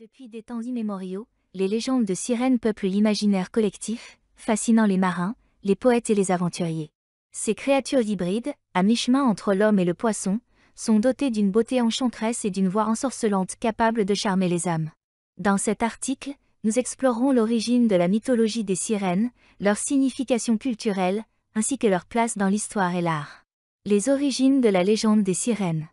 Depuis des temps immémoriaux, les légendes de sirènes peuplent l'imaginaire collectif, fascinant les marins, les poètes et les aventuriers. Ces créatures hybrides, à mi-chemin entre l'homme et le poisson, sont dotées d'une beauté enchanteresse et d'une voix ensorcelante capable de charmer les âmes. Dans cet article, nous explorerons l'origine de la mythologie des sirènes, leur signification culturelle, ainsi que leur place dans l'histoire et l'art. Les origines de la légende des sirènes.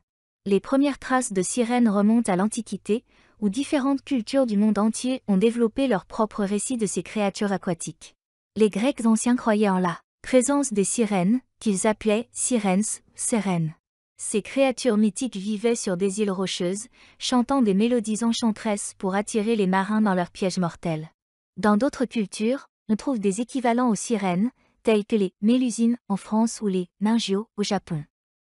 Les premières traces de sirènes remontent à l'Antiquité, où différentes cultures du monde entier ont développé leurs propres récits de ces créatures aquatiques. Les Grecs anciens croyaient en la présence des sirènes, qu'ils appelaient sirens, sérènes. Ces créatures mythiques vivaient sur des îles rocheuses, chantant des mélodies enchantresses pour attirer les marins dans leurs pièges mortels. Dans d'autres cultures, on trouve des équivalents aux sirènes, tels que les mélusines en France ou les ningios au Japon.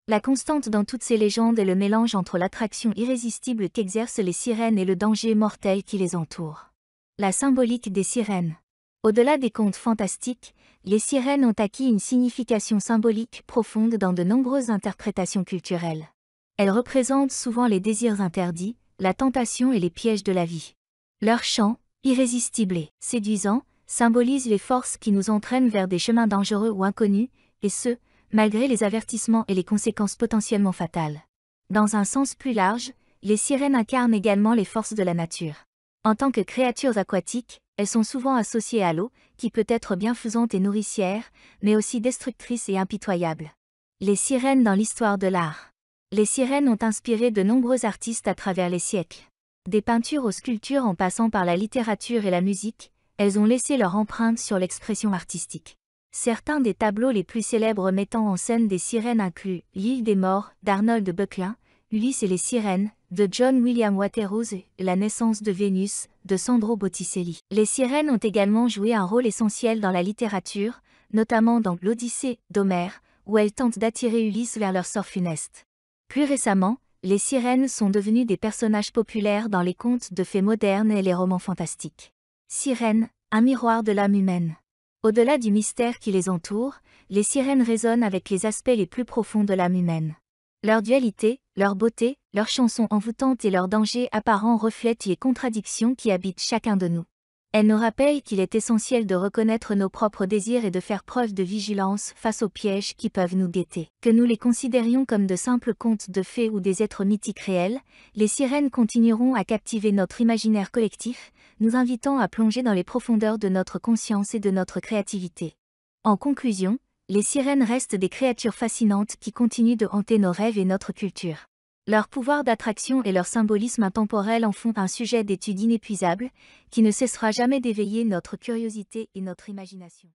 La constante dans toutes ces légendes est le mélange entre l'attraction irrésistible qu'exercent les sirènes et le danger mortel qui les entoure. La symbolique des sirènes. Au-delà des contes fantastiques, les sirènes ont acquis une signification symbolique profonde dans de nombreuses interprétations culturelles. Elles représentent souvent les désirs interdits, la tentation et les pièges de la vie. Leur chant, irrésistible et séduisant, symbolise les forces qui nous entraînent vers des chemins dangereux ou inconnus, et ce, malgré les avertissements et les conséquences potentiellement fatales. Dans un sens plus large, les sirènes incarnent également les forces de la nature. En tant que créatures aquatiques, elles sont souvent associées à l'eau, qui peut être bienfaisante et nourricière, mais aussi destructrice et impitoyable. Les sirènes dans l'histoire de l'art. Les sirènes ont inspiré de nombreux artistes à travers les siècles. Des peintures aux sculptures en passant par la littérature et la musique, elles ont laissé leur empreinte sur l'expression artistique. Certains des tableaux les plus célèbres mettant en scène des sirènes incluent L'île des morts d'Arnold Bucklin, Ulysse et les sirènes de John William Waterhouse et La naissance de Vénus de Sandro Botticelli. Les sirènes ont également joué un rôle essentiel dans la littérature, notamment dans l'Odyssée d'Homère, où elles tentent d'attirer Ulysse vers leur sort funeste. Plus récemment, les sirènes sont devenues des personnages populaires dans les contes de fées modernes et les romans fantastiques. Sirène, un miroir de l'âme humaine. Au-delà du mystère qui les entoure, les sirènes résonnent avec les aspects les plus profonds de l'âme humaine. Leur dualité, leur beauté, leurs chansons envoûtantes et leurs danger apparent reflètent les contradictions qui habitent chacun de nous. Elle nous rappelle qu'il est essentiel de reconnaître nos propres désirs et de faire preuve de vigilance face aux pièges qui peuvent nous guetter. Que nous les considérions comme de simples contes de fées ou des êtres mythiques réels, les sirènes continueront à captiver notre imaginaire collectif, nous invitant à plonger dans les profondeurs de notre conscience et de notre créativité. En conclusion, les sirènes restent des créatures fascinantes qui continuent de hanter nos rêves et notre culture. Leur pouvoir d'attraction et leur symbolisme intemporel en font un sujet d'étude inépuisable, qui ne cessera jamais d'éveiller notre curiosité et notre imagination.